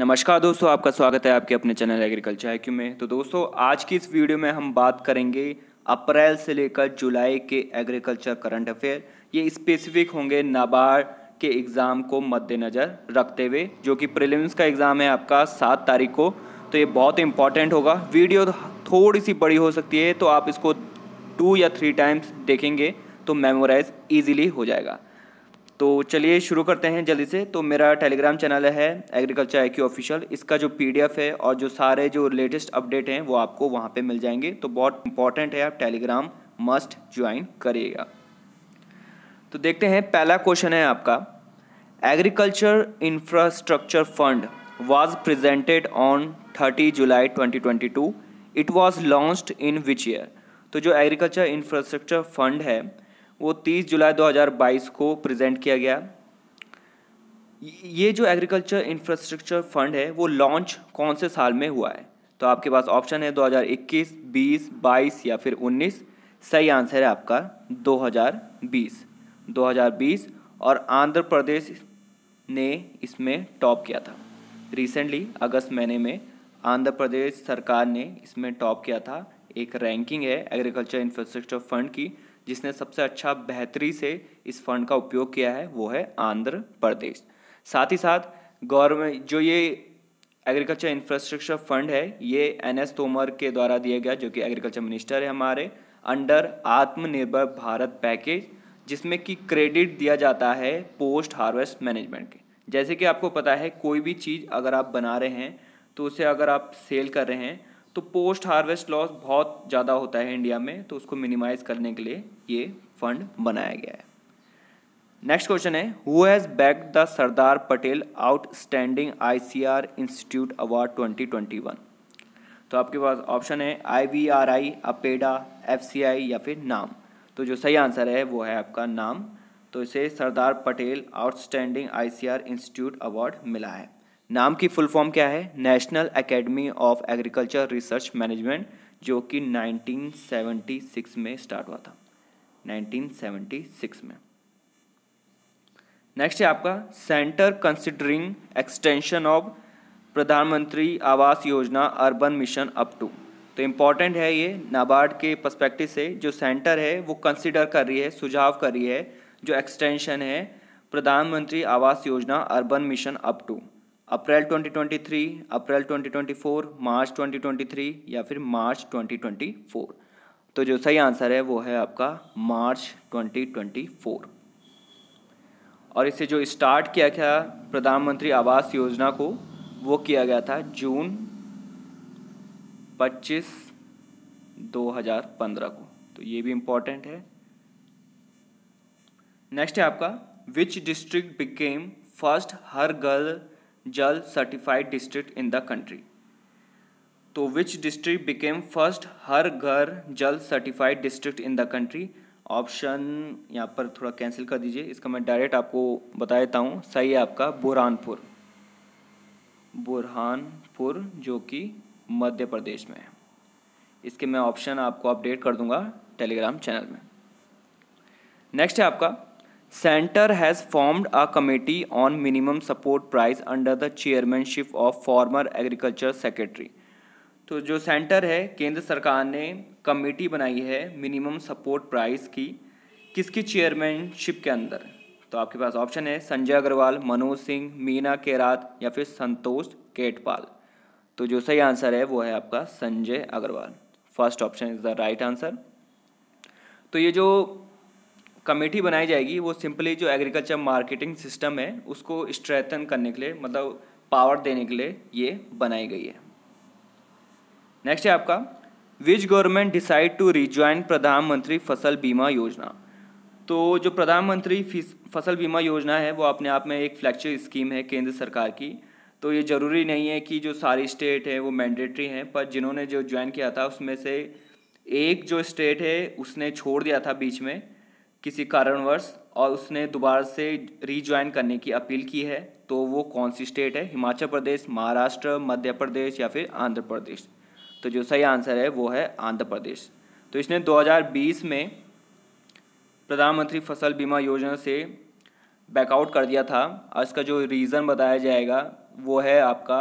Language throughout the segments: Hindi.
नमस्कार दोस्तों आपका स्वागत है आपके अपने चैनल एग्रीकल्चर आईक्यू में तो दोस्तों आज की इस वीडियो में हम बात करेंगे अप्रैल से लेकर जुलाई के एग्रीकल्चर करंट अफेयर ये स्पेसिफिक होंगे नाबार्ड के एग्ज़ाम को मद्देनज़र रखते हुए जो कि प्रीलिम्स का एग्ज़ाम है आपका सात तारीख को तो ये बहुत इंपॉर्टेंट होगा वीडियो थोड़ी सी बड़ी हो सकती है तो आप इसको टू या थ्री टाइम्स देखेंगे तो मेमोराइज ईजिली हो जाएगा तो चलिए शुरू करते हैं जल्दी से तो मेरा टेलीग्राम चैनल है एग्रीकल्चर आई ऑफिशियल इसका जो पीडीएफ है और जो सारे जो लेटेस्ट अपडेट हैं वो आपको वहाँ पे मिल जाएंगे तो बहुत इंपॉर्टेंट है आप टेलीग्राम मस्ट ज्वाइन करिएगा तो देखते हैं पहला क्वेश्चन है आपका agriculture infrastructure fund was presented on thirty July twenty twenty two it was launched in which year तो जो एग्रीकल्चर इंफ्रास्ट्रक्चर फंड है वो 30 जुलाई 2022 को प्रेजेंट किया गया ये जो एग्रीकल्चर इंफ्रास्ट्रक्चर फंड है वो लॉन्च कौन से साल में हुआ है तो आपके पास ऑप्शन है 2021, 20, 22 या फिर 19 सही आंसर है आपका 2020 2020 और आंध्र प्रदेश ने इसमें टॉप किया था रिसेंटली अगस्त महीने में आंध्र प्रदेश सरकार ने इसमें टॉप किया था एक रैंकिंग है एग्रीकल्चर इंफ्रास्ट्रक्चर फंड की जिसने सबसे अच्छा बेहतरी से इस फंड का उपयोग किया है वो है आंध्र प्रदेश साथ ही साथ गवर्नमेंट जो ये एग्रीकल्चर इंफ्रास्ट्रक्चर फंड है ये एन एस तोमर के द्वारा दिया गया जो कि एग्रीकल्चर मिनिस्टर है हमारे अंडर आत्मनिर्भर भारत पैकेज जिसमें कि क्रेडिट दिया जाता है पोस्ट हार्वेस्ट मैनेजमेंट के जैसे कि आपको पता है कोई भी चीज़ अगर आप बना रहे हैं तो उसे अगर आप सेल कर रहे हैं तो पोस्ट हार्वेस्ट लॉस बहुत ज़्यादा होता है इंडिया में तो उसको मिनिमाइज करने के लिए ये फंड बनाया गया है नेक्स्ट क्वेश्चन है who has back the Sardar Patel outstanding ICR institute award 2021 तो आपके पास ऑप्शन है आईवीआरआई अपेडा एफसीआई या फिर नाम तो जो सही आंसर है वो है आपका नाम तो इसे Sardar Patel outstanding ICR institute award मिला है नाम की फुल फॉर्म क्या है national academy of agriculture research management जो कि 1976 में स्टार्ट हुआ था 1976 में नेक्स्ट है आपका centre considering extension of Pradhan Mantri Awas Yojana urban mission up to तो इम्पॉर्टेंट है ये नाबार्ड के पर्सपेक्टिव से जो सेंटर है वो कंसिडर कर रही है सुझाव कर रही है जो एक्सटेंशन है Pradhan Mantri Awas Yojana urban mission up to April 2023, April 2024, March 2023 या फिर मार्च 2024 तो जो सही आंसर है वो है आपका मार्च 2024 और इसे जो स्टार्ट किया गया प्रधानमंत्री आवास योजना को वो किया गया था जून 25 2015 को तो ये भी इम्पोर्टेंट है नेक्स्ट है आपका which district became first Har गर्ल Jal certified district in the country तो which district became first Har Ghar Jal certified district in the country option यहाँ पर थोड़ा कैंसिल कर दीजिए इसका मैं डायरेक्ट आपको बता देता हूँ सही है आपका बुरहानपुर बुरहानपुर जो कि मध्य प्रदेश में है इसके मैं ऑप्शन आपको अपडेट कर दूंगा टेलीग्राम चैनल में नेक्स्ट है आपका centre has formed a committee on minimum support price under the chairmanship of former agriculture secretary तो जो सेंटर है केंद्र सरकार ने कमेटी बनाई है मिनिमम सपोर्ट प्राइस की किसकी चेयरमैनशिप के अंदर तो आपके पास ऑप्शन है संजय अग्रवाल मनोज सिंह मीना केरात या फिर संतोष केटपाल तो जो सही आंसर है वो है आपका Sanjay Agrawal first option is the right answer तो ये जो कमेटी बनाई जाएगी वो सिंपली जो एग्रीकल्चर मार्केटिंग सिस्टम है उसको स्ट्रेथन करने के लिए मतलब पावर देने के लिए ये बनाई गई है नेक्स्ट है आपका which government decide to rejoin Pradhan Mantri Fasal बीमा योजना तो जो प्रधानमंत्री फसल बीमा योजना है वो अपने आप में एक फ्लैक्चर स्कीम है केंद्र सरकार की तो ये ज़रूरी नहीं है कि जो सारी स्टेट है वो मैंडेटरी हैं पर जिन्होंने जो ज्वाइन किया था उसमें से एक जो स्टेट है उसने छोड़ दिया था बीच में किसी कारणवश और उसने दोबारा से रीज्वाइन करने की अपील की है तो वो कौन सी स्टेट है हिमाचल प्रदेश महाराष्ट्र मध्य प्रदेश या फिर आंध्र प्रदेश तो जो सही आंसर है वो है आंध्र प्रदेश तो इसने 2020 में प्रधानमंत्री फसल बीमा योजना से बैकआउट कर दिया था और इसका जो रीज़न बताया जाएगा वो है आपका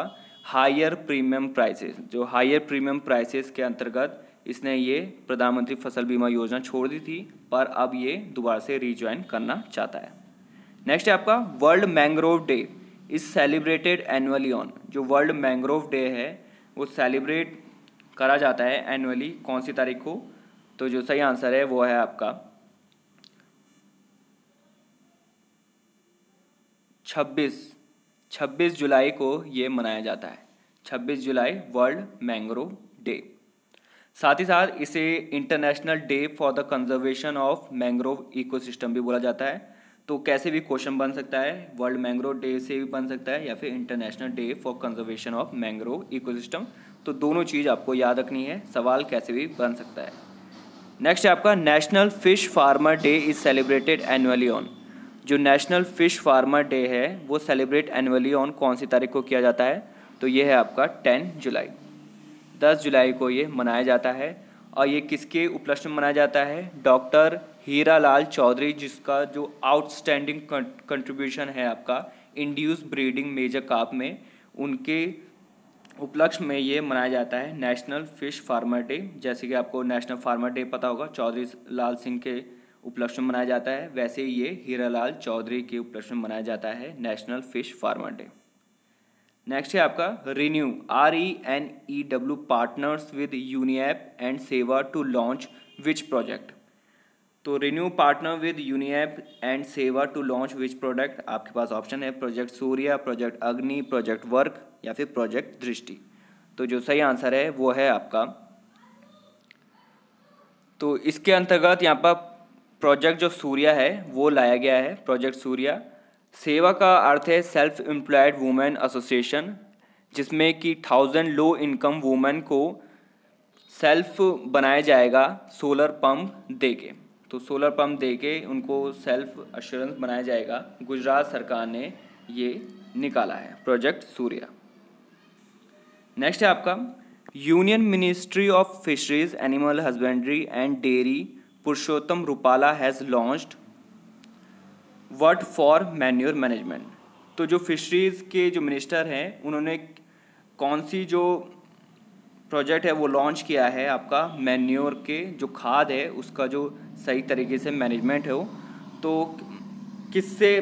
हायर प्रीमियम प्राइसेस जो हायर प्रीमियम प्राइसेस के अंतर्गत इसने ये प्रधानमंत्री फसल बीमा योजना छोड़ दी थी पर अब ये दोबारा से रिज्वाइन करना चाहता है नेक्स्ट है आपका world mangrove day is celebrated annually on जो वर्ल्ड मैंग्रोव डे है वो सेलिब्रेट करा जाता है एनुअली कौन सी तारीख को तो जो सही आंसर है वो है आपका छब्बीस छब्बीस जुलाई को ये मनाया जाता है छब्बीस जुलाई वर्ल्ड मैंग्रोव डे साथ ही साथ इसे international day for the conservation of mangrove ecosystem भी बोला जाता है तो कैसे भी क्वेश्चन बन सकता है वर्ल्ड मैंग्रोव डे से भी बन सकता है या फिर international day for conservation of mangrove ecosystem तो दोनों चीज़ आपको याद रखनी है सवाल कैसे भी बन सकता है नेक्स्ट है आपका national fish farmer day is celebrated annually on जो नेशनल फ़िश फार्मर डे है वो सेलिब्रेट एनुअली ऑन कौन सी तारीख को किया जाता है तो ये है आपका टेन जुलाई दस जुलाई को ये मनाया जाता है और ये किसके उपलक्ष्य में मनाया जाता है डॉक्टर हीरा लाल चौधरी जिसका जो आउटस्टैंडिंग कंट्रीब्यूशन है आपका इंड्यूस ब्रीडिंग मेजर काप में उनके उपलक्ष्य में ये मनाया जाता है नेशनल फिश फार्मर डे जैसे कि आपको नेशनल फार्मर डे पता होगा चौधरी लाल सिंह के उपलक्ष्य में मनाया जाता है वैसे ही ये लाल चौधरी के उपलक्ष्य में मनाया जाता है national fish farmer day next है आपका ReNew R E N E W partners with UNEP and सेवा टू लॉन्च विच प्रोजेक्ट तो ReNew partner with UNEP and सेवा टू लॉन्च विच प्रोडक्ट आपके पास ऑप्शन है project Surya project Agni project work या फिर प्रोजेक्ट दृष्टि तो जो सही आंसर है वो है आपका तो इसके अंतर्गत यहाँ पर प्रोजेक्ट जो सूर्या है वो लाया गया है प्रोजेक्ट सूर्या सेवा का अर्थ है सेल्फ एम्प्लॉयड वुमेन एसोसिएशन जिसमें कि थाउजेंड लो इनकम वुमेन को सेल्फ बनाया जाएगा सोलर पंप दे के तो सोलर पंप दे के उनको सेल्फ अश्योरेंस बनाया जाएगा गुजरात सरकार ने ये निकाला है प्रोजेक्ट सूर्या नेक्स्ट है आपका union ministry of fisheries animal husbandry and dairy Purushottam Rupala has launched word for manure management तो जो फिशरीज़ के जो मिनिस्टर हैं उन्होंने कौन सी जो प्रोजेक्ट है वो लॉन्च किया है आपका मैन्योर के जो खाद है उसका जो सही तरीके से मैनेजमेंट है वो तो किससे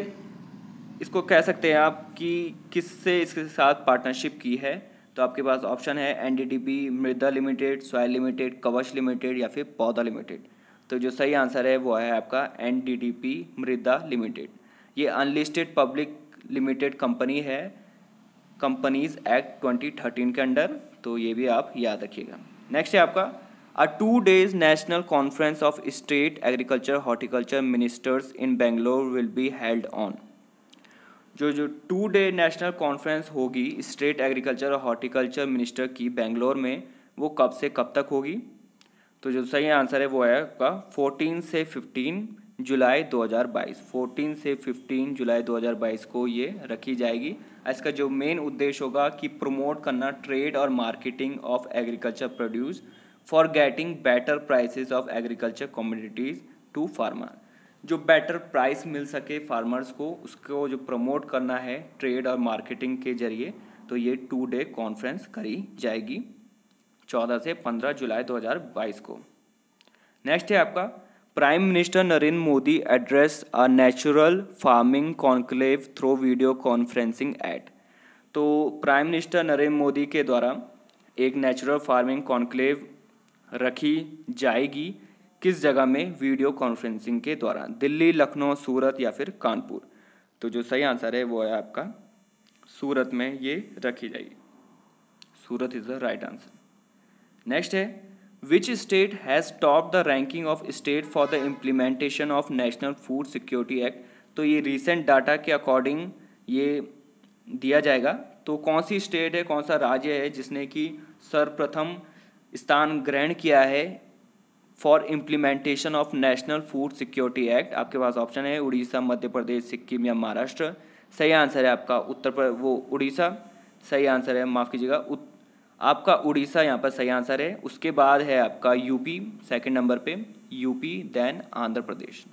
इसको कह सकते हैं आप कि किससे इसके साथ पार्टनरशिप की है तो आपके पास ऑप्शन है NDDB Mrida limited soil limited Kavach limited या फिर पौधा लिमिटेड तो जो सही आंसर है वो है आपका N D D P Mrida limited ये अनलिस्टेड पब्लिक लिमिटेड कंपनी है कंपनीज एक्ट 2013 के अंडर तो ये भी आप याद रखिएगा नेक्स्ट है आपका a two days national conference of state agriculture horticulture ministers in Bangalore will be held on जो जो टू डे नेशनल कॉन्फ्रेंस होगी स्टेट एग्रीकल्चर और हॉर्टिकल्चर मिनिस्टर की बेंगलोर में वो कब से कब तक होगी तो जो सही आंसर है वो है आपका फोर्टीन से फिफ्टीन जुलाई 2022 14 से 15 जुलाई 2022 को ये रखी जाएगी इसका जो मेन उद्देश्य होगा कि प्रमोट करना ट्रेड और marketing of agriculture produce for getting better prices of agriculture communities to farmer जो बेटर प्राइस मिल सके फार्मर्स को उसको जो प्रमोट करना है ट्रेड और मार्केटिंग के जरिए तो ये टू डे कॉन्फ्रेंस करी जाएगी 14 से 15 जुलाई 2022 को नेक्स्ट है आपका prime minister Narendra Modi address a natural farming conclave through video conferencing at तो प्राइम मिनिस्टर नरेंद्र मोदी के द्वारा एक नेचुरल फार्मिंग कॉन्क्लेव रखी जाएगी किस जगह में वीडियो कॉन्फ्रेंसिंग के द्वारा दिल्ली लखनऊ सूरत या फिर कानपुर तो जो सही आंसर है वो है आपका सूरत में ये रखी जाएगी Surat is the right answer next है which state has top the ranking of state for the implementation of national food security act तो ये रिसेंट डाटा के अकॉर्डिंग ये दिया जाएगा तो कौन सी स्टेट है कौन सा राज्य है जिसने कि सर्वप्रथम स्थान ग्रहण किया है for implementation of national food security act आपके पास ऑप्शन है उड़ीसा मध्य प्रदेश सिक्किम या महाराष्ट्र सही आंसर है आपका उत्तर प्रदेश वो उड़ीसा सही आंसर है माफ़ कीजिएगा आपका उड़ीसा यहाँ पर सही आंसर है उसके बाद है आपका यूपी सेकंड नंबर पे यूपी देन आंध्र प्रदेश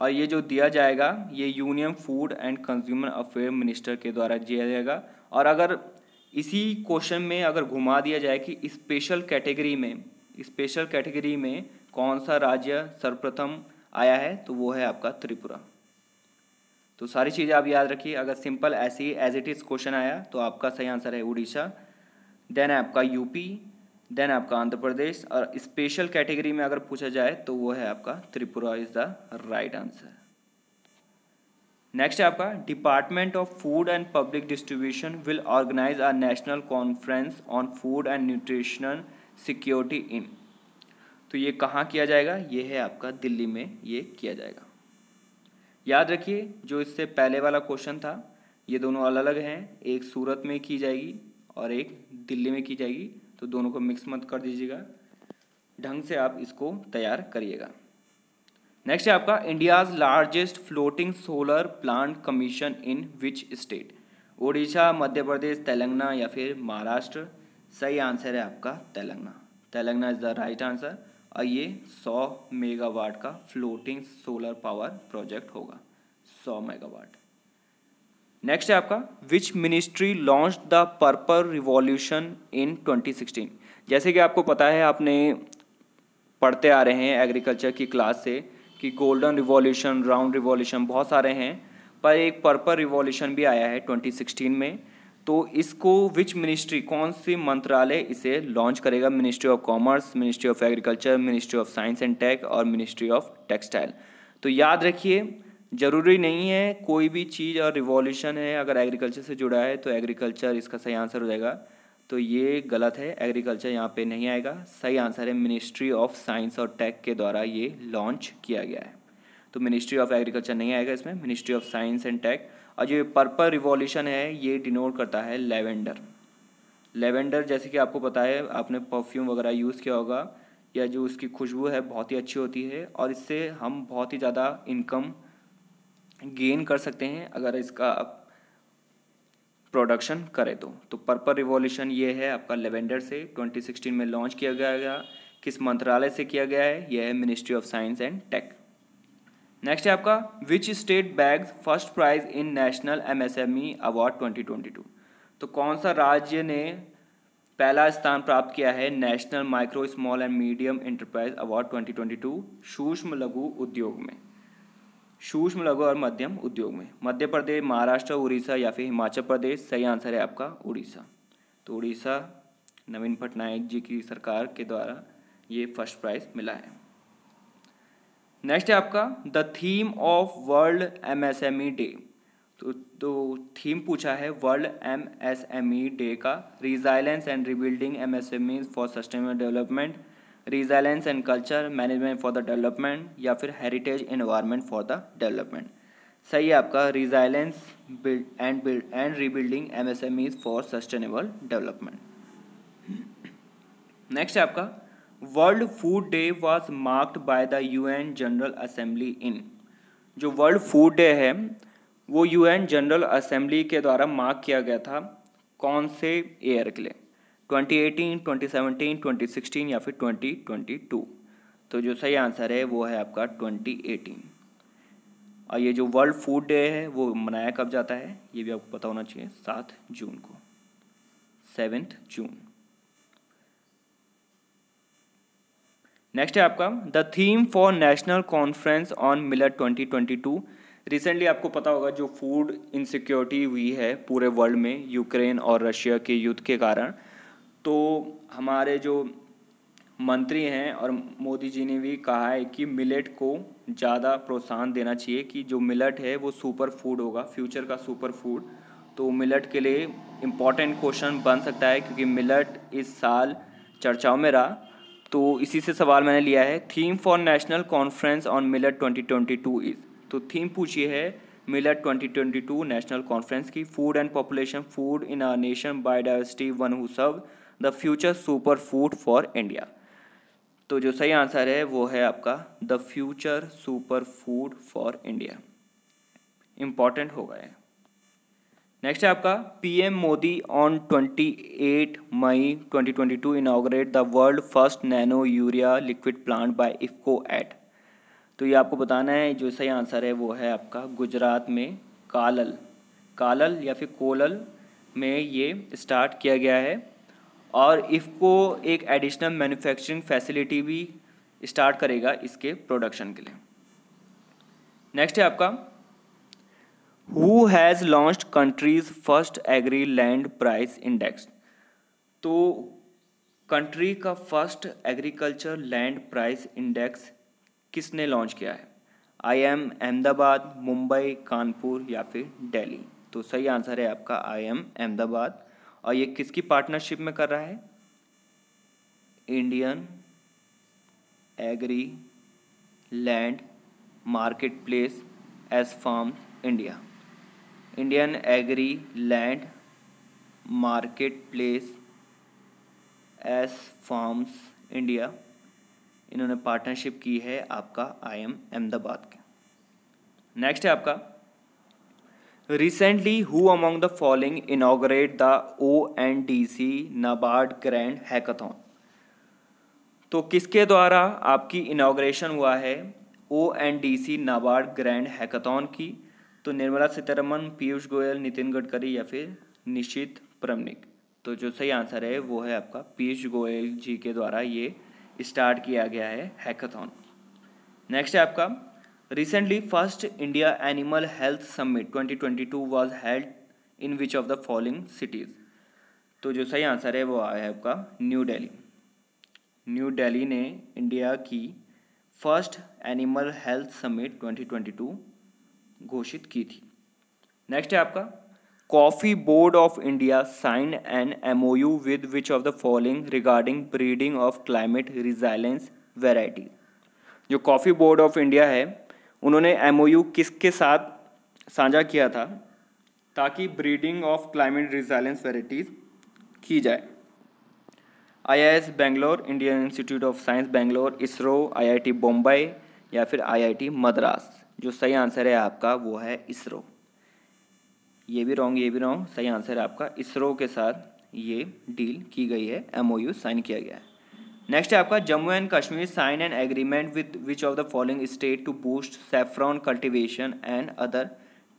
और ये जो दिया जाएगा ये union food and consumer affair minister के द्वारा दिया जाएगा और अगर इसी क्वेश्चन में अगर घुमा दिया जाए कि स्पेशल कैटेगरी में स्पेशल कैटेगरी में कौन सा राज्य सर्वप्रथम आया है तो वो है आपका त्रिपुरा तो सारी चीज़ें आप याद रखिए अगर सिंपल ऐसे ही एज इट इज़ क्वेश्चन आया तो आपका सही आंसर है उड़ीसा देन आपका यूपी देन आपका आंध्र प्रदेश और स्पेशल कैटेगरी में अगर पूछा जाए तो वो है आपका Tripura is the right answer next है आपका department of food and public distribution will organise a national conference on food and nutritional security in तो ये कहाँ किया जाएगा ये है आपका दिल्ली में ये किया जाएगा याद रखिए जो इससे पहले वाला क्वेश्चन था ये दोनों अलग अलग हैं एक सूरत में की जाएगी और एक दिल्ली में की जाएगी तो दोनों को मिक्स मत कर दीजिएगा ढंग से आप इसको तैयार करिएगा नेक्स्ट है आपका India's largest floating solar plant commission in which state Odisha Madhya Pradesh Telangana या फिर महाराष्ट्र सही आंसर है आपका Telangana Telangana is the right answer और ये 100 मेगावाट का फ्लोटिंग सोलर पावर प्रोजेक्ट होगा 100 मेगावाट नेक्स्ट है आपका which ministry launch the purple revolution in 2016 जैसे कि आपको पता है आपने पढ़ते आ रहे हैं एग्रीकल्चर की क्लास से कि गोल्डन रिवॉल्यूशन राउंड रिवॉल्यूशन बहुत सारे हैं पर एक पर्पल रिवॉल्यूशन भी आया है 2016 में तो इसको विच मिनिस्ट्री कौन सी मंत्रालय इसे लॉन्च करेगा ministry of commerce ministry of agriculture ministry of science and tech और मिनिस्ट्री ऑफ टेक्सटाइल तो याद रखिए ज़रूरी नहीं है कोई भी चीज़ और रिवॉल्यूशन है अगर एग्रीकल्चर से जुड़ा है तो एग्रीकल्चर इसका सही आंसर हो जाएगा तो ये गलत है एग्रीकल्चर यहाँ पे नहीं आएगा सही आंसर है मिनिस्ट्री ऑफ साइंस और टेक के द्वारा ये लॉन्च किया गया है तो मिनिस्ट्री ऑफ एग्रीकल्चर नहीं आएगा इसमें ministry of science and tech और जो पर्पल रिवॉल्यूशन है ये डिनोट करता है लेवेंडर लेवेंडर जैसे कि आपको पता है आपने परफ्यूम वगैरह यूज़ किया होगा या जो उसकी खुशबू है बहुत ही अच्छी होती है और इससे हम बहुत ही ज़्यादा इनकम गेन कर सकते हैं अगर इसका आप प्रोडक्शन करें तो तो पर्पल रिवॉल्यूशन ये है आपका लेवेंडर से 2016 में लॉन्च किया गया किस मंत्रालय से किया गया है यह है ministry of science and tech next है आपका which state bags first prize in national M M S E award twenty twenty two तो कौन सा राज्य ने पहला स्थान प्राप्त किया है national micro small and medium enterprise award twenty twenty two सूक्ष्म लघु उद्योग में सूक्ष्म लघु और मध्यम उद्योग में मध्य प्रदेश महाराष्ट्र उड़ीसा या फिर हिमाचल प्रदेश सही आंसर है आपका उड़ीसा तो उड़ीसा नवीन पटनायक जी की सरकार के द्वारा ये फर्स्ट प्राइज़ मिला है नेक्स्ट है आपका the theme of world M M S E day तो तो थीम पूछा है world M M S E day का resilience and rebuilding M M S E for sustainable development resilience and culture management for the development या फिर heritage environment for the development सही है आपका resilience build and build and rebuilding E for sustainable development next है आपका world food day was marked by the UN general assembly in जो वर्ल्ड फूड डे है वो यूएन जनरल असेंबली के द्वारा मार्क किया गया था कौन से ईयर के लिए 2018, 2017, 2016 या फिर 2022 तो जो सही आंसर है वो है आपका 2018 और ये जो वर्ल्ड फूड डे है वो मनाया कब जाता है ये भी आपको पता होना चाहिए सात जून को सेवेंथ जून नेक्स्ट है आपका the theme for national conference on millet 2022 recently आपको पता होगा जो फूड इनसिक्योरिटी हुई है पूरे वर्ल्ड में यूक्रेन और रशिया के युद्ध के कारण तो हमारे जो मंत्री हैं और मोदी जी ने भी कहा है कि मिलेट को ज़्यादा प्रोत्साहन देना चाहिए कि जो मिलट है वो सुपर फूड होगा फ्यूचर का सुपर फूड तो मिलट के लिए इम्पॉर्टेंट क्वेश्चन बन सकता है क्योंकि मिलट इस साल चर्चाओं में रहा तो इसी से सवाल मैंने लिया है theme for national conference on millet 2022 is तो थीम पूछी है मिलर 2022 नेशनल कॉन्फ्रेंस की food and population food in our nation biodiversity one who serve the future super food for India तो जो सही आंसर है वो है आपका the future super food for India important होगा है नेक्स्ट है आपका PM Modi on 28 May 2022 inaugurate the world first nano urea liquid plant by IFFCO at तो ये आपको बताना है जो सही आंसर है वो है आपका गुजरात में कालल कालल या फिर कोलल में ये स्टार्ट किया गया है और इफ़को एक एडिशनल मैन्युफैक्चरिंग फैसिलिटी भी स्टार्ट करेगा इसके प्रोडक्शन के लिए नेक्स्ट है आपका who has launch country's first agri land price index तो कंट्री का first agriculture land price index किसने लॉन्च किया है आई एम अहमदाबाद मुंबई कानपुर या फिर दिल्ली तो सही आंसर है आपका आई एम अहमदाबाद और ये किसकी पार्टनरशिप में कर रहा है Indian agri land market place S farm India Indian agri land market place S farms India इन्होंने पार्टनरशिप की है आपका आई एम अहमदाबाद के नेक्स्ट है आपका recently who among the following inaugurate the O N D C NABARD grand hackathon तो किसके द्वारा आपकी इनाग्रेशन हुआ है O N D C NABARD grand hackathon की तो निर्मला सीतारमन पीयूष गोयल नितिन गडकरी या फिर निशित प्रमनिक तो जो सही आंसर है वो है आपका पीयूष गोयल जी के द्वारा ये स्टार्ट किया गया है हैकाथॉन नेक्स्ट है आपका recently first India animal health summit 2022 was held in which of the following cities तो जो सही आंसर है वो आया है आपका न्यू दिल्ली न्यू दिल्ली ने इंडिया की फर्स्ट एनिमल हेल्थ समिट 2022 घोषित की थी नेक्स्ट है आपका coffee board of India sign an MoU with which of the following regarding breeding of climate resilience variety जो कॉफ़ी बोर्ड ऑफ इंडिया है उन्होंने एम ओ यू किसके साथ साझा किया था ताकि breeding of climate resilience varieties की जाए I I S Bangalore Indian institute of science Bangalore ISRO I I T Bombay या फिर आई आई टी मद्रास जो सही आंसर है आपका वो है इसरो ये भी रॉन्ग ये भी रॉन्ग सही आंसर है आपका इसरो के साथ ये डील की गई है एमओयू साइन किया गया है नेक्स्ट है आपका Jammu and Kashmir sign and agreement with which of the following state to boost saffron cultivation and other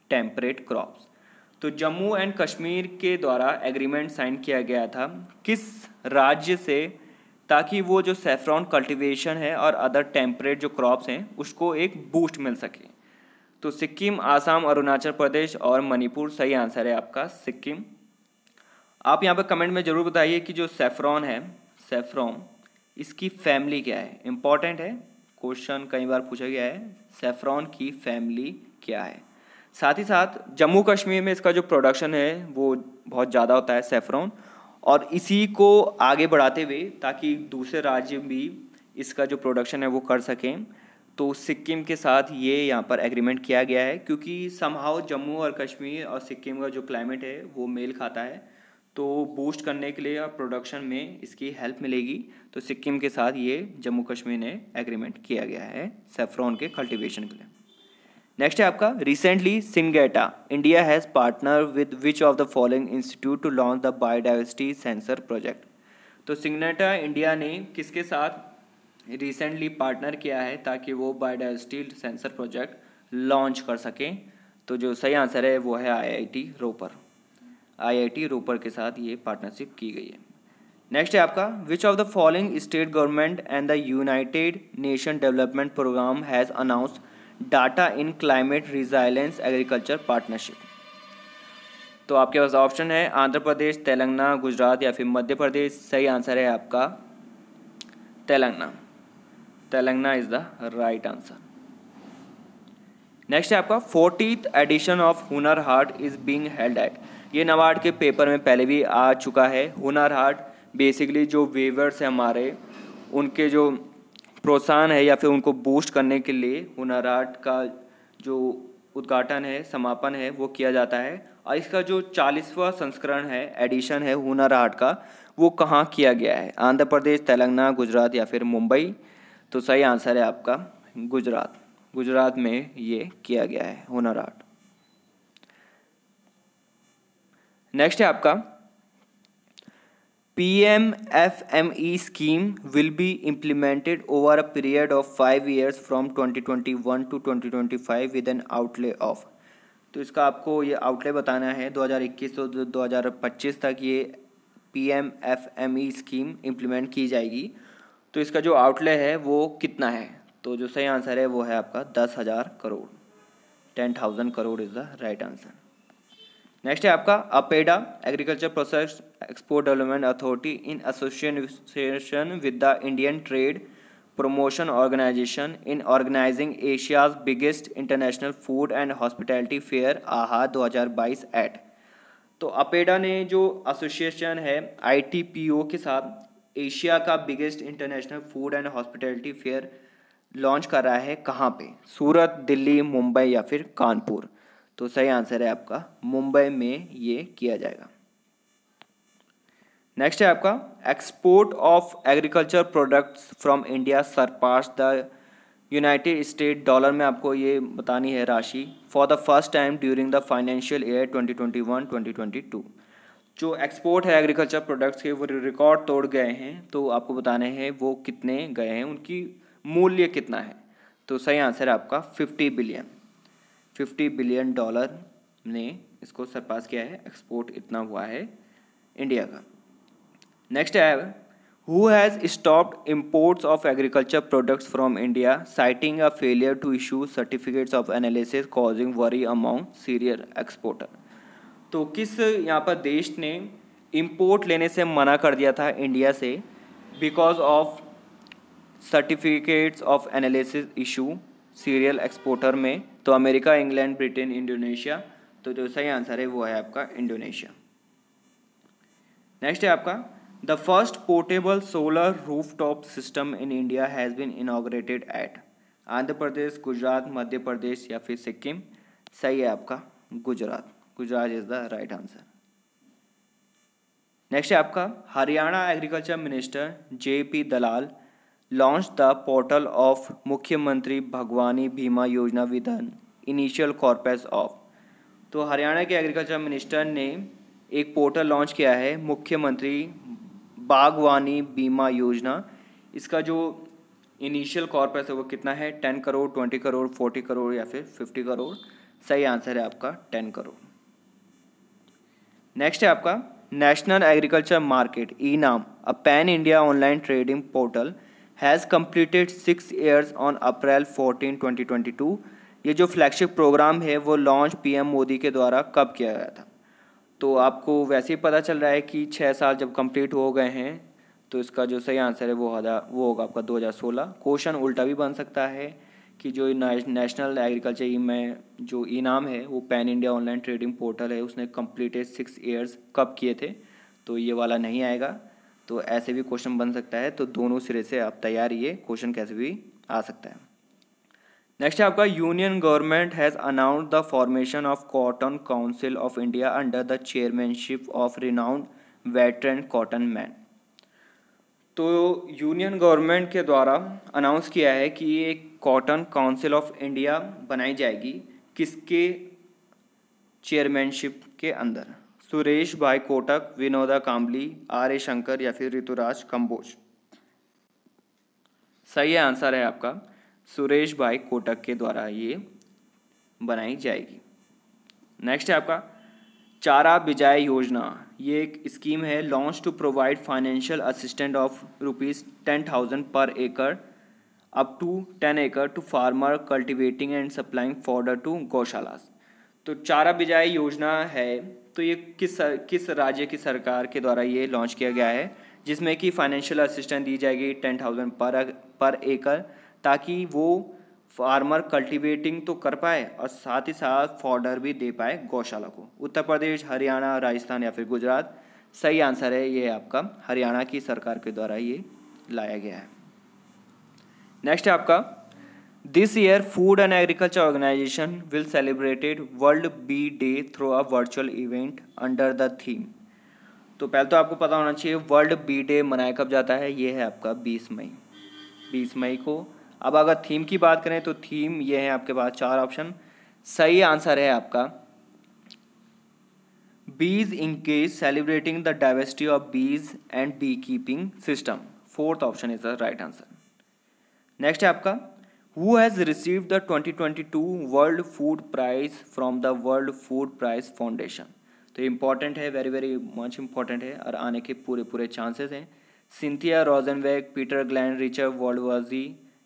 temperate crops तो जम्मू एंड कश्मीर के द्वारा एग्रीमेंट साइन किया गया था किस राज्य से ताकि वो जो सेफ्रॉन कल्टीवेशन है और अदर टेम्परेट जो क्रॉप्स हैं उसको एक बूस्ट मिल सके तो सिक्किम आसाम अरुणाचल प्रदेश और मणिपुर सही आंसर है आपका सिक्किम आप यहाँ पर कमेंट में ज़रूर बताइए कि जो सेफ्रॉन है सेफ्रॉन इसकी फैमिली क्या है इम्पॉर्टेंट है क्वेश्चन कई बार पूछा गया है सेफ्रॉन की फैमिली क्या है साथ ही साथ जम्मू कश्मीर में इसका जो प्रोडक्शन है वो बहुत ज़्यादा होता है सेफ्रॉन और इसी को आगे बढ़ाते हुए ताकि दूसरे राज्य भी इसका जो प्रोडक्शन है वो कर सकें तो सिक्किम के साथ ये यहाँ पर एग्रीमेंट किया गया है क्योंकि समहाओ जम्मू और कश्मीर और सिक्किम का जो क्लाइमेट है वो मेल खाता है तो बूस्ट करने के लिए प्रोडक्शन में इसकी हेल्प मिलेगी तो सिक्किम के साथ ये जम्मू कश्मीर ने एग्रीमेंट किया गया है सेफ्रॉन के कल्टीवेशन के लिए नेक्स्ट है आपका recently Syngenta India has partner with which of the following institute to launch the biodiversity sensor project तो सिंगनेटा इंडिया ने किसके साथ रिसेंटली पार्टनर किया है ताकि वो बायोडाइवर्सिटी सेंसर प्रोजेक्ट लॉन्च कर सकें तो जो सही आंसर है वो है आईआईटी रोपर आईआईटी रोपर के साथ ये पार्टनरशिप की गई है नेक्स्ट है आपका which of the following state government and the United Nation development programme has announced data in climate resilience agriculture partnership तो आपके पास ऑप्शन है आंध्र प्रदेश तेलंगाना गुजरात या फिर मध्य प्रदेश सही आंसर है आपका Telangana Telangana is the right answer next है आपका forty edition of Hunar Haat is being held at ये नवाड के पेपर में पहले भी आ चुका है हुनर हार्ट बेसिकली जो वेवर्स हैं हमारे उनके जो प्रोत्साहन है या फिर उनको बूस्ट करने के लिए हुनर हाट का जो उद्घाटन है समापन है वो किया जाता है और इसका जो चालीसवा संस्करण है एडिशन है हुनर हाट का वो कहाँ किया गया है आंध्र प्रदेश तेलंगाना गुजरात या फिर मुंबई तो सही आंसर है आपका गुजरात गुजरात में ये किया गया है हुनर हाट नेक्स्ट है आपका PMFME scheme will be implemented over a period of five years from 2021 to 2025 with an outlay of तो इसका आपको ये आउटले बताना है 2021 से 2025 तक ये P M F M E scheme implement की जाएगी तो इसका जो आउटले है वो कितना है तो जो सही आंसर है वो है आपका दस हज़ार crore ten thousand crore is the right answer next है आपका APEDA agriculture process export development authority in association with the Indian trade promotion organisation in organising Asia's biggest international food and hospitality fair आहा 2022 एट तो अपेडा ने जो एसोसिएशन है आईटीपीओ के साथ एशिया का biggest international food and hospitality fair launch कर रहा है कहाँ पे सूरत दिल्ली मुंबई या फिर कानपुर तो सही आंसर है आपका मुंबई में ये किया जाएगा नेक्स्ट है आपका export of agriculture products from India surpass the United State dollar में आपको ये बतानी है राशि for the first time during the financial year 2021-2022 जो एक्सपोर्ट है एग्रीकल्चर प्रोडक्ट्स के वो रिकॉर्ड तोड़ गए हैं तो आपको बताने हैं वो कितने गए हैं उनकी मूल्य कितना है तो सही आंसर है आपका fifty billion fifty billion dollar ने इसको सरपास किया है एक्सपोर्ट इतना हुआ है इंडिया का नेक्स्ट है who has stopped imports of agriculture products from India citing a failure to issue certificates of analysis causing worry amount cereal exporter तो किस यहाँ पर देश ने इम्पोर्ट लेने से मना कर दिया था इंडिया से because of certificates of analysis issue cereal exporter में तो अमेरिका इंग्लैंड ब्रिटेन इंडोनेशिया तो जो सही आंसर है वो है आपका इंडोनेशिया नेक्स्ट है आपका the first portable solar roof top system in India has been inaugurated at Andhra Pradesh Gujarat Madhya Pradesh या फिर सिक्किम सही है आपका Gujarat Gujarat is the right answer next है आपका Haryana agriculture minister J P Dalal launch the portal of Mukhyamantri Bhagwani बीमा योजना विधान इनिशियल कॉर्पस ऑफ तो हरियाणा के एग्रीकल्चर मिनिस्टर ने एक पोर्टल लॉन्च किया है मुख्यमंत्री बागवानी बीमा योजना इसका जो इनिशियल कॉर्पस है वो कितना है ten crore twenty crore forty crore या फिर फिफ्टी करोड़ सही आंसर है आपका टेन करोड़ नेक्स्ट है आपका national agriculture market E NAM a pan India online trading portal has completed six years on April fourteen twenty twenty two ये जो फ्लैगशिप प्रोग्राम है वो लॉन्च पीएम मोदी के द्वारा कब किया गया था तो आपको वैसे ही पता चल रहा है कि छः साल जब कंप्लीट हो गए हैं तो इसका जो सही आंसर है वो हजार वो होगा आपका दो हज़ार सोलह क्वेश्चन उल्टा भी बन सकता है कि जो नेशनल एग्रीकल्चर ई में जो इनाम है वो pan India online trading portal है उसने कम्प्लीटेड सिक्स ईयर्स कब किए थे तो ये वाला नहीं आएगा तो ऐसे भी क्वेश्चन बन सकता है तो दोनों सिरे से आप तैयार ये क्वेश्चन कैसे भी आ सकता है नेक्स्ट है आपका union government has announce the formation of cotton council of India under the chairmanship of renowned veteran cotton man तो यूनियन गवर्नमेंट के द्वारा अनाउंस किया है कि ये कॉटन काउंसिल ऑफ इंडिया बनाई जाएगी किसके चेयरमैनशिप के अंदर सुरेश भाई कोटक विनोदा काम्बली आर्य शंकर या फिर ऋतुराज कंबोज सही आंसर है आपका सुरेश भाई कोटक के द्वारा ये बनाई जाएगी नेक्स्ट है आपका चारा बिजाय योजना ये एक स्कीम है launch to provide financial assistant of rupees ten thousand per acre up to ten acre to farmer cultivating and supplying fodder to गौशालास तो चारा बिजाई योजना है तो ये किस किस राज्य की सरकार के द्वारा ये लॉन्च किया गया है जिसमें कि फाइनेंशियल असिस्टेंट दी जाएगी टेन थाउजेंड पर पर एकड़ ताकि वो फार्मर कल्टीवेटिंग तो कर पाए और साथ ही साथ फॉर्डर भी दे पाए गौशाला को उत्तर प्रदेश हरियाणा राजस्थान या फिर गुजरात सही आंसर है ये आपका हरियाणा की सरकार के द्वारा ये लाया गया है नेक्स्ट है आपका this year food and agriculture organisation will celebrated world bee day through a virtual event under the theme तो पहले तो आपको पता होना चाहिए वर्ल्ड बी डे मनाया कब जाता है ये है आपका 20 मई 20 मई को अब अगर थीम की बात करें तो थीम ये है आपके पास चार ऑप्शन सही आंसर है आपका bees engaged celebrating the diversity of bees and bee keeping system fourth option is the right answer next है आपका who has received the 2022 world food prize from the world food prize foundation तो इम्पॉर्टेंट इंपॉर्टेंट है वेरी वेरी मच इम्पॉर्टेंट है और आने के पूरे पूरे चांसेस हैं सिंथिया रोजनवेग पीटर ग्लैंड रिचर्ड वर्ल्डवर्जी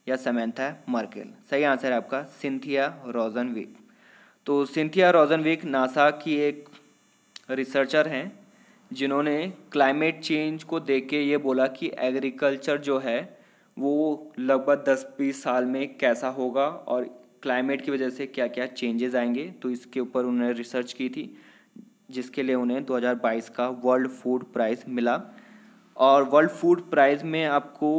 या समेंथा मार्केल सही आंसर है आपका सिंथिया रोजनवेग तो सिंथिया रोजनवेग नासा की एक रिसर्चर हैं जिन्होंने क्लाइमेट चेंज को देख के ये बोला कि एग्रीकल्चर जो है वो लगभग दस बीस साल में कैसा होगा और क्लाइमेट की वजह से क्या क्या चेंजेस आएंगे तो इसके ऊपर उन्होंने रिसर्च की थी जिसके लिए उन्हें 2022 का वर्ल्ड फूड प्राइज़ मिला और वर्ल्ड फूड प्राइज़ में आपको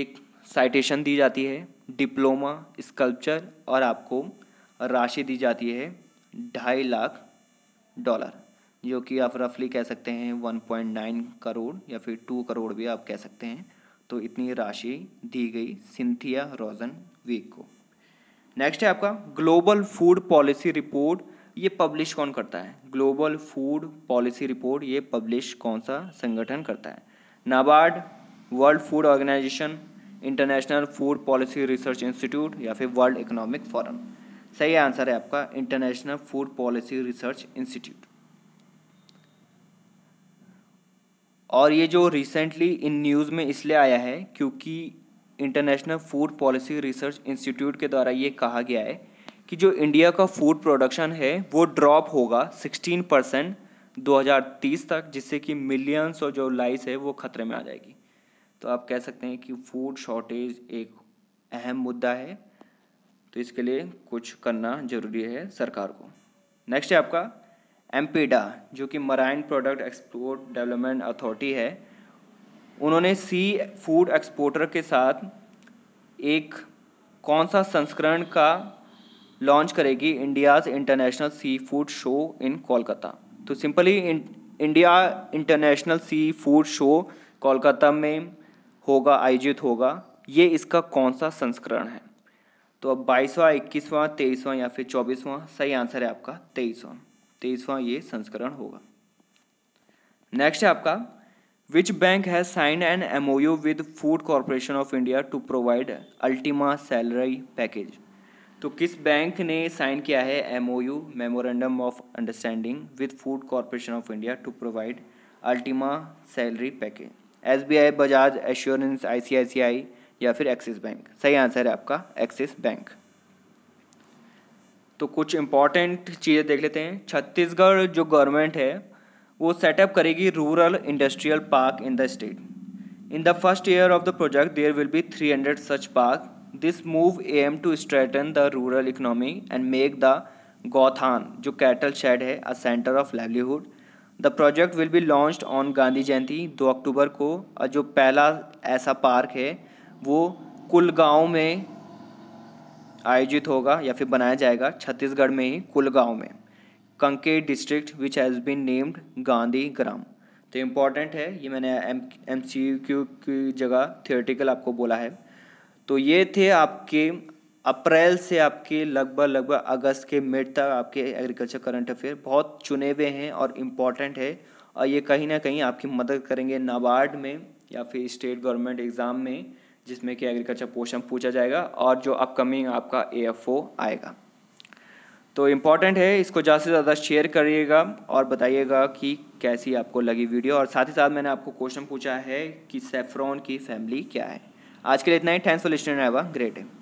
एक साइटेशन दी जाती है डिप्लोमा स्कल्पचर और आपको राशि दी जाती है ढाई लाख डॉलर जो कि आप रफली कह सकते हैं 1.9 करोड़ या फिर 2 करोड़ भी आप कह सकते हैं तो इतनी राशि दी गई सिंथिया रोजन वीक को नेक्स्ट है आपका ग्लोबल फूड पॉलिसी रिपोर्ट ये पब्लिश कौन करता है ग्लोबल फूड पॉलिसी रिपोर्ट ये पब्लिश कौन सा संगठन करता है NABARD world food organisation international food policy research institute या फिर वर्ल्ड इकोनॉमिक फोरम सही आंसर है आपका international food policy research institute और ये जो रिसेंटली इन न्यूज़ में इसलिए आया है क्योंकि international food policy research institute के द्वारा ये कहा गया है कि जो इंडिया का फूड प्रोडक्शन है वो ड्रॉप होगा 16 परसेंट तीस तक जिससे कि मिलियंस और जो लाइफ है वो खतरे में आ जाएगी तो आप कह सकते हैं कि फूड शॉर्टेज एक अहम मुद्दा है तो इसके लिए कुछ करना जरूरी है सरकार को नेक्स्ट है आपका एमपीडा जो कि marine product export development authority है उन्होंने सी फूड एक्सपोर्टर के साथ एक कौन सा संस्करण का लॉन्च करेगी India's international sea food show in Kolkata तो simply India international sea food show Kolkata में होगा आयोजित होगा ये इसका कौन सा संस्करण है तो अब बाईसवां इक्कीसवां तेईसवां या फिर चौबीसवां सही आंसर है आपका तेईसवां तेईसवां ये संस्करण होगा नेक्स्ट है आपका which bank has sign an MoU with food corporation of India to provide ultima salary package तो किस बैंक ने साइन किया है MoU memorandum of understanding with food corporation of India to provide ultima salary package S B I Bajaj assurance I C I C I या फिर एक्सिस बैंक सही आंसर है आपका एक्सिस बैंक तो कुछ इम्पॉर्टेंट चीज़ें देख लेते हैं छत्तीसगढ़ जो गवर्नमेंट है वो सेटअप करेगी rural industrial park in the state in the first year of the project there will be three hundred such park this move aim to strengthen the rural economy and make the Gauthan जो कैटल शेड है a centre of livelihood the project will be launch on Gandhi Jayanti दो अक्टूबर को जो पहला ऐसा पार्क है वो कुल में आयोजित होगा या फिर बनाया जाएगा छत्तीसगढ़ में ही कुलगांव में Kanker district which has been named Gandhi Gram तो इम्पॉर्टेंट है ये मैंने एम एम सी क्यू की जगह थियोरटिकल आपको बोला है तो ये थे आपके अप्रैल से आपके लगभग लगभग अगस्त के मिड तक आपके एग्रीकल्चर करंट अफेयर बहुत चुने हुए हैं और इम्पॉर्टेंट है और ये कहीं ना कहीं आपकी मदद करेंगे नाबार्ड में या फिर स्टेट गवर्नमेंट एग्ज़ाम में जिसमें कि एग्रीकल्चर पोर्शन पूछा जाएगा और जो अपकमिंग आपका ए आएगा तो इम्पॉर्टेंट है इसको ज़्यादा से ज़्यादा शेयर करिएगा और बताइएगा कि कैसी आपको लगी वीडियो और साथ ही साथ मैंने आपको क्वेश्चन पूछा है कि सेफ्रॉन की फैमिली क्या है आज के लिए इतना ही थैंक्स फॉर लिस्टिंग ग्रेट है